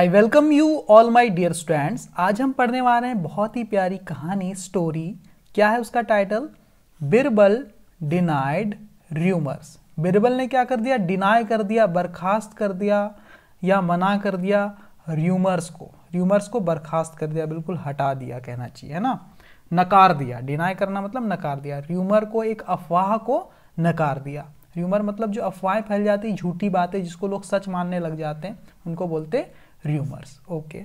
I welcome you all my dear students आज हम पढ़ने वाले हैं बहुत ही प्यारी कहानी स्टोरी क्या है उसका title Birbal denied rumours Birbal ने क्या कर दिया डिनाई कर दिया बर्खास्त कर दिया या मना कर दिया र्यूमर्स को र्यूमर्स को बर्खास्त कर दिया बिल्कुल हटा दिया कहना चाहिए है ना नकार दिया डिनाई करना मतलब नकार दिया र्यूमर को एक अफवाह को नकार दिया र्यूमर मतलब जो अफवाहें फैल जाती झूठी बातें जिसको लोग सच मानने लग जाते हैं उनको बोलते र्यूमर्स ओके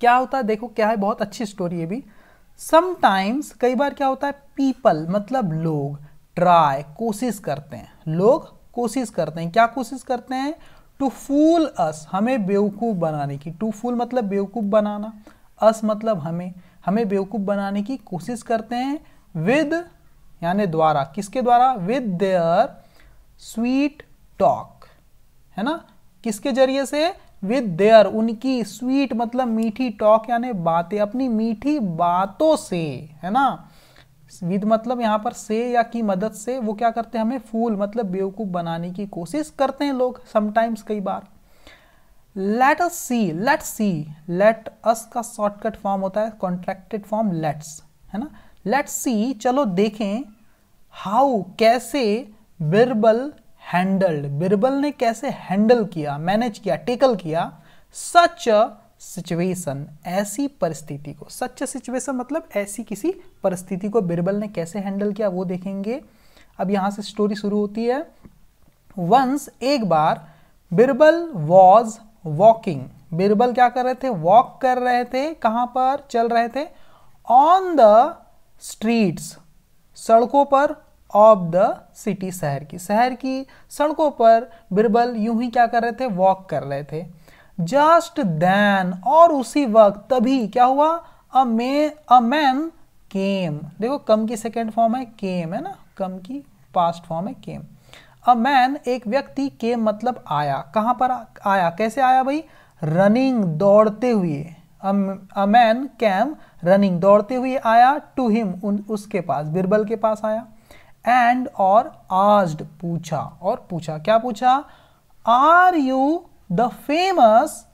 क्या होता है देखो क्या है बहुत अच्छी स्टोरी है भी समटाइम्स कई बार क्या होता है पीपल मतलब लोग ट्राई कोशिश करते हैं लोग कोशिश करते हैं क्या कोशिश करते हैं टू फूल अस हमें बेवकूफ़ बनाने की टू फूल मतलब बेवकूफ़ बनाना अस मतलब हमें हमें बेवकूफ़ बनाने की कोशिश करते हैं विद यानी द्वारा किसके द्वारा विद देयर स्वीट टॉक है ना किसके जरिए से विद देयर उनकी स्वीट मतलब मीठी टॉक यानी बातें अपनी मीठी बातों से है ना विद मतलब यहाँ पर से या की मदद से वो क्या करते हैं हमें फूल मतलब बेवकूफ़ बनाने की कोशिश करते हैं लोग समटाइम्स कई बार let us see let see let us का शॉर्टकट फॉर्म होता है कॉन्ट्रैक्टेड फॉर्म लेट्स है ना लेट सी चलो देखें हाउ कैसे बिरबल हैंडल्ड बिरबल ने कैसे हैंडल किया मैनेज किया टेकल किया सच अ सिचुएशन ऐसी परिस्थिति को सच सिचुएशन मतलब ऐसी किसी परिस्थिति को बिरबल ने कैसे हैंडल किया वो देखेंगे अब यहां से स्टोरी शुरू होती है वंस एक बार बिरबल वॉज वॉकिंग बिरबल क्या कर रहे थे वॉक कर रहे थे कहां पर चल रहे थे ऑन द स्ट्रीट्स सड़कों पर ऑफ द सिटी शहर की शहर की सड़कों पर बिरबल यूं ही क्या कर रहे थे वॉक कर रहे थे जस्ट देन और उसी वक्त तभी क्या हुआ अ मे अ मैन केम देखो कम की सेकेंड फॉर्म है केम है ना कम की पास्ट फॉर्म है केम अ मैन एक व्यक्ति के मतलब आया कहाँ पर आया कैसे आया भाई रनिंग दौड़ते हुए अ मैन कैम रनिंग दौड़ते हुए आया टू हिम उन उसके पास बिरबल के पास आया एंड और आस्ड पूछा और पूछा क्या पूछा are you the famous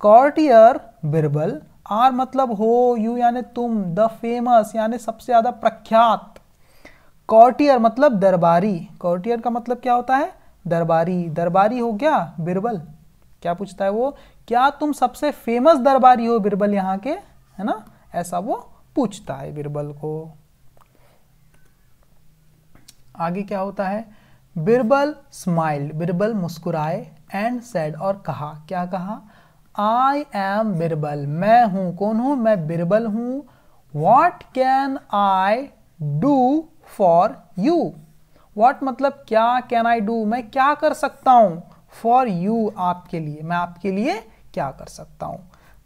courtier Birbal are मतलब हो यू यानी तुम द फेमस यानी सबसे ज़्यादा प्रख्यात कॉर्टियर मतलब दरबारी कॉर्टियर का मतलब क्या होता है दरबारी दरबारी हो गया बिरबल क्या पूछता है वो क्या तुम सबसे फेमस दरबारी हो बिरबल यहाँ के है ना ऐसा वो पूछता है बिरबल को आगे क्या होता है बिरबल स्माइल्ड बिरबल मुस्कुराए एंड सेड और कहा क्या कहा आई एम बिरबल मैं हूं कौन हूं मैं बिरबल हूं what can I do for you what मतलब क्या कैन आई डू मैं क्या कर सकता हूं फॉर यू आपके लिए मैं आपके लिए क्या कर सकता हूं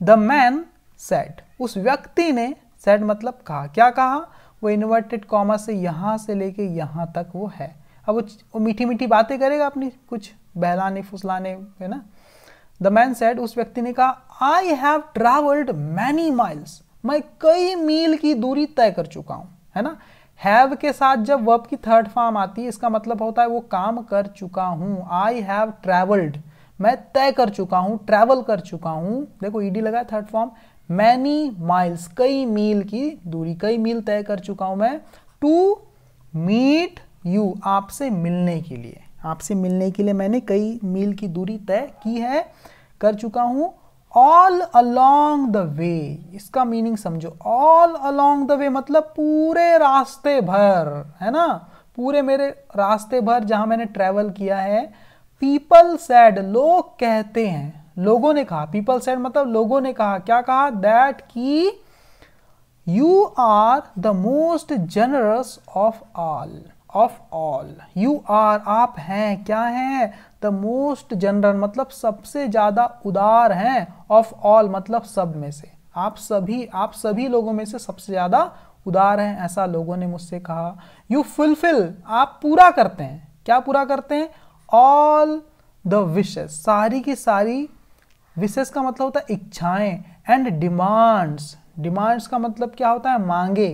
द मैन सेड उस व्यक्ति ने सेड मतलब कहा क्या कहा वो इन्वर्टेड कॉमा से यहाँ से लेके यहाँ तक वो है अब वो, वो मीठी मीठी बातें करेगा अपनी कुछ बहलाने फुसलाने है ना द मैन सेड उस व्यक्ति ने कहा I have travelled many miles मैं कई मील की दूरी तय कर चुका हूँ है ना हैव के साथ जब वर्ब की थर्ड फॉर्म आती है इसका मतलब होता है वो काम कर चुका हूँ आई हैव ट्रेवल्ड मैं तय कर चुका हूँ ट्रैवल कर चुका हूँ देखो ईडी लगा है थर्ड फॉर्म मैनी माइल्स कई मील की दूरी कई मील तय कर चुका हूं मैं टू मीट यू आपसे मिलने के लिए आपसे मिलने के लिए मैंने कई मील की दूरी तय की है कर चुका हूं ऑल अलोंग द वे इसका मीनिंग समझो ऑल अलोंग द वे मतलब पूरे रास्ते भर है ना पूरे मेरे रास्ते भर जहां मैंने ट्रेवल किया है पीपल सैड लोग कहते हैं लोगों ने कहा पीपल सेड मतलब लोगों ने कहा क्या कहा दैट की you are the most generous of all of all you are आप हैं क्या हैं द मोस्ट जनरल मतलब सबसे ज़्यादा उदार हैं ऑफ ऑल मतलब सब में से आप सभी आप सभी लोगों में से सबसे ज़्यादा उदार हैं ऐसा लोगों ने मुझसे कहा यू फुलफिल आप पूरा करते हैं क्या पूरा करते हैं ऑल द विशेष सारी की सारी विशेष का मतलब होता है इच्छाएं एंड डिमांड्स डिमांड्स का मतलब क्या होता है मांगे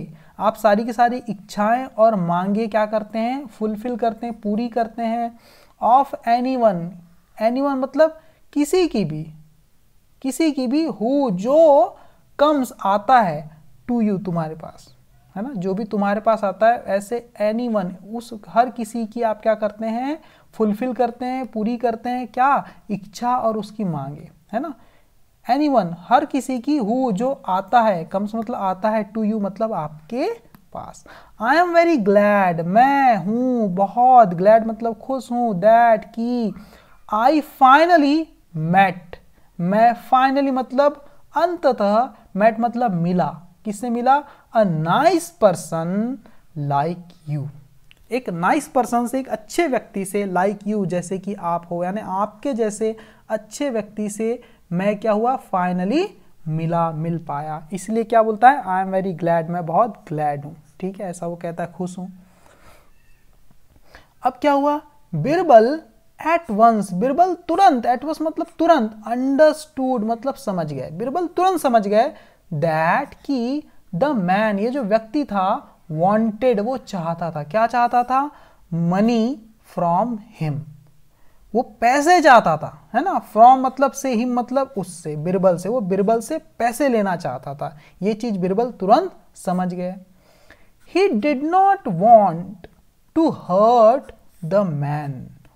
आप सारी की सारी इच्छाएं और मांगे क्या करते हैं फुलफिल करते हैं पूरी करते हैं of anyone anyone मतलब किसी की भी किसी की भी हु जो कम्स आता है टू यू तुम्हारे पास है ना जो भी तुम्हारे पास आता है ऐसे एनी वन उस हर किसी की आप क्या करते हैं फुलफिल करते हैं पूरी करते हैं क्या इच्छा और उसकी मांगे है ना एनी हर किसी की हु जो आता है कम्स मतलब आता है टू यू मतलब आपके पास आई एम वेरी ग्लैड मैं हूँ बहुत ग्लैड मतलब खुश हूँ दैट की आई फाइनली मैट मैं फाइनली मतलब अंततः मैट मतलब मिला किससे मिला a nice person like you एक नाइस nice पर्सन से एक अच्छे व्यक्ति से लाइक like यू जैसे कि आप हो यानी आपके जैसे अच्छे व्यक्ति से मैं क्या हुआ फाइनली मिला मिल पाया इसलिए क्या बोलता है आई एम वेरी ग्लैड मैं बहुत ग्लैड हूँ ठीक है ऐसा वो कहता है खुश हूँ अब क्या हुआ बिरबल एट वंस बिरबल तुरंत एट वंस मतलब तुरंत अंडरस्टूड मतलब समझ गए बिरबल तुरंत समझ गए दैट कि द मैन ये जो व्यक्ति था वांटेड वो चाहता था क्या चाहता था मनी फ्रॉम हिम वो पैसे चाहता था है ना फ्रॉम मतलब से ही मतलब उससे बिरबल से वो बिरबल से पैसे लेना चाहता था ये चीज बिरबल तुरंत समझ गए he did not want to hurt the man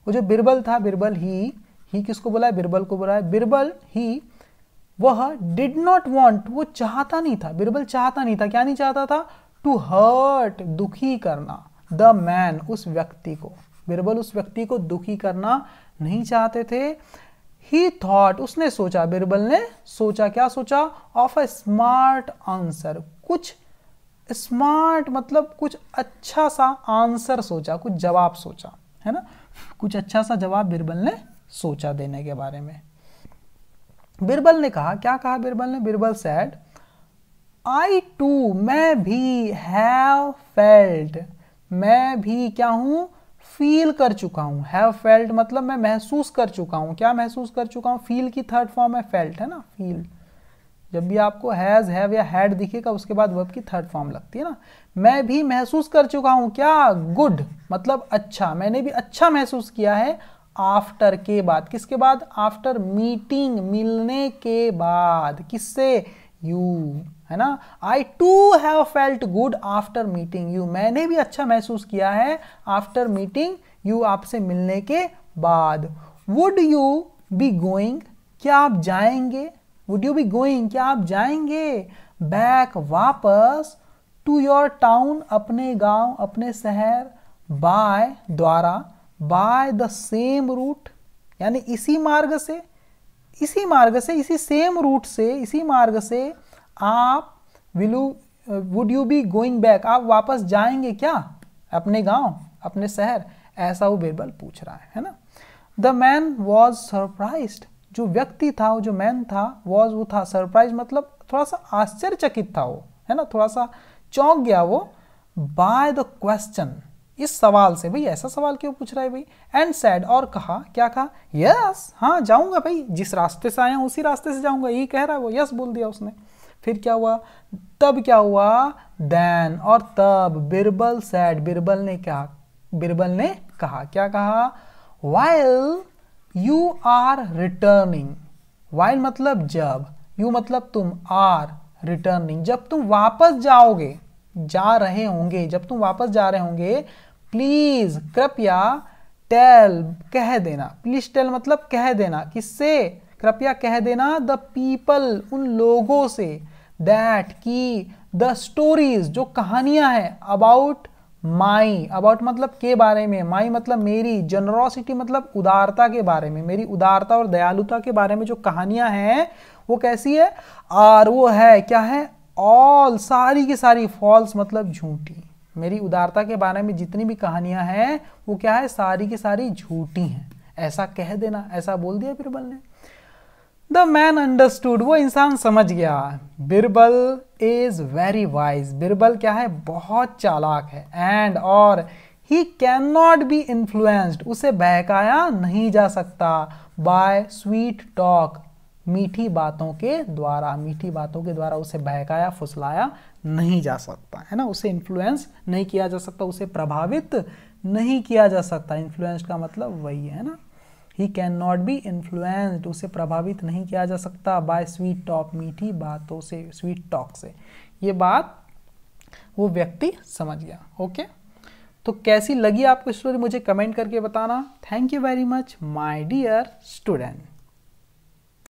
वो जो बिरबल था बिरबल ही ही किसको बोला है बिरबल को बोला है बिरबल ही वह डिड नॉट वॉन्ट वो चाहता नहीं था बिरबल चाहता नहीं था क्या नहीं चाहता था टू हर्ट दुखी करना द मैन उस व्यक्ति को बिरबल उस व्यक्ति को दुखी करना नहीं चाहते थे ही थॉट उसने सोचा बिरबल ने सोचा क्या सोचा ऑफ अ स्मार्ट आंसर कुछ स्मार्ट मतलब कुछ अच्छा सा आंसर सोचा कुछ जवाब सोचा है ना कुछ अच्छा सा जवाब बिरबल ने सोचा देने के बारे में बिरबल ने कहा क्या कहा बिरबल ने बिरबल सेड आई टू मैं भी हैव फेल्ट मैं भी क्या हूं फील कर चुका हूँ हैव फेल्ट मतलब मैं महसूस कर चुका हूँ क्या महसूस कर चुका हूँ फील की थर्ड फॉर्म है फेल्ट है ना फील जब भी आपको हैज़ हैव या हैड दिखेगा उसके बाद वर्ब की थर्ड फॉर्म लगती है ना मैं भी महसूस कर चुका हूँ क्या गुड मतलब अच्छा मैंने भी अच्छा महसूस किया है आफ्टर के बाद किसके बाद आफ्टर मीटिंग मिलने के बाद किससे यू है ना I too have felt good after meeting you मैंने भी अच्छा महसूस किया है आफ्टर मीटिंग यू आपसे मिलने के बाद वुड यू बी गोइंग क्या आप जाएंगे वुड यू बी गोइंग क्या आप जाएंगे बैक वापस टू योर टाउन अपने गांव अपने शहर बाय द्वारा बाय द सेम रूट यानी इसी मार्ग से इसी मार्ग से इसी सेम रूट से इसी मार्ग से आप will you would you be going back आप वापस जाएंगे क्या अपने गांव अपने शहर ऐसा वो बीरबल पूछ रहा है है ना द मैन वॉज सरप्राइज जो व्यक्ति था वो जो मैन था वॉज वो था सरप्राइज मतलब थोड़ा सा आश्चर्यचकित था वो है ना थोड़ा सा चौंक गया वो बाय द क्वेश्चन इस सवाल से भाई ऐसा सवाल क्यों पूछ रहा है भाई एंड सैड और कहा क्या कहा यस yes, हाँ जाऊंगा भाई जिस रास्ते से आया उसी रास्ते से जाऊंगा यही कह रहा है वो यस yes बोल दिया उसने फिर क्या हुआ तब क्या हुआ देन और तब बिरबल सेड बिरबल ने क्या बिरबल ने कहा क्या कहा while you are returning while मतलब जब यू मतलब तुम आर रिटर्निंग जब तुम वापस जाओगे जा रहे होंगे जब तुम वापस जा रहे होंगे प्लीज कृपया टेल कह देना प्लीज टेल मतलब कह देना किससे कृपया कह देना द पीपल उन लोगों से दैट की द स्टोरीज जो कहानियां हैं अबाउट माई अबाउट मतलब के बारे में माई मतलब मेरी जनरोसिटी मतलब उदारता के बारे में मेरी उदारता और दयालुता के बारे में जो कहानियां हैं वो कैसी है आर वो है क्या है ऑल सारी की सारी फॉल्स मतलब झूठी मेरी उदारता के बारे में जितनी भी कहानियां हैं वो क्या है सारी की सारी झूठी हैं ऐसा कह देना ऐसा बोल दिया फिर बल ने द मैन अंडरस्टूड वो इंसान समझ गया Birbal is very wise Birbal क्या है बहुत चालाक है एंड और he can not be influenced उसे बहकाया नहीं जा सकता बाय स्वीट टॉक मीठी बातों के द्वारा मीठी बातों के द्वारा उसे बहकाया फुसलाया नहीं जा सकता है ना उसे इन्फ्लुएंस नहीं किया जा सकता उसे प्रभावित नहीं किया जा सकता इन्फ्लुएंस का मतलब वही है ना he can not be influenced उसे प्रभावित नहीं किया जा सकता बाय स्वीट टॉप मीठी बातों से स्वीट टॉक से ये बात वो व्यक्ति समझ गया ओके तो कैसी लगी आपको स्टोरी मुझे कमेंट करके बताना thank you very much my dear student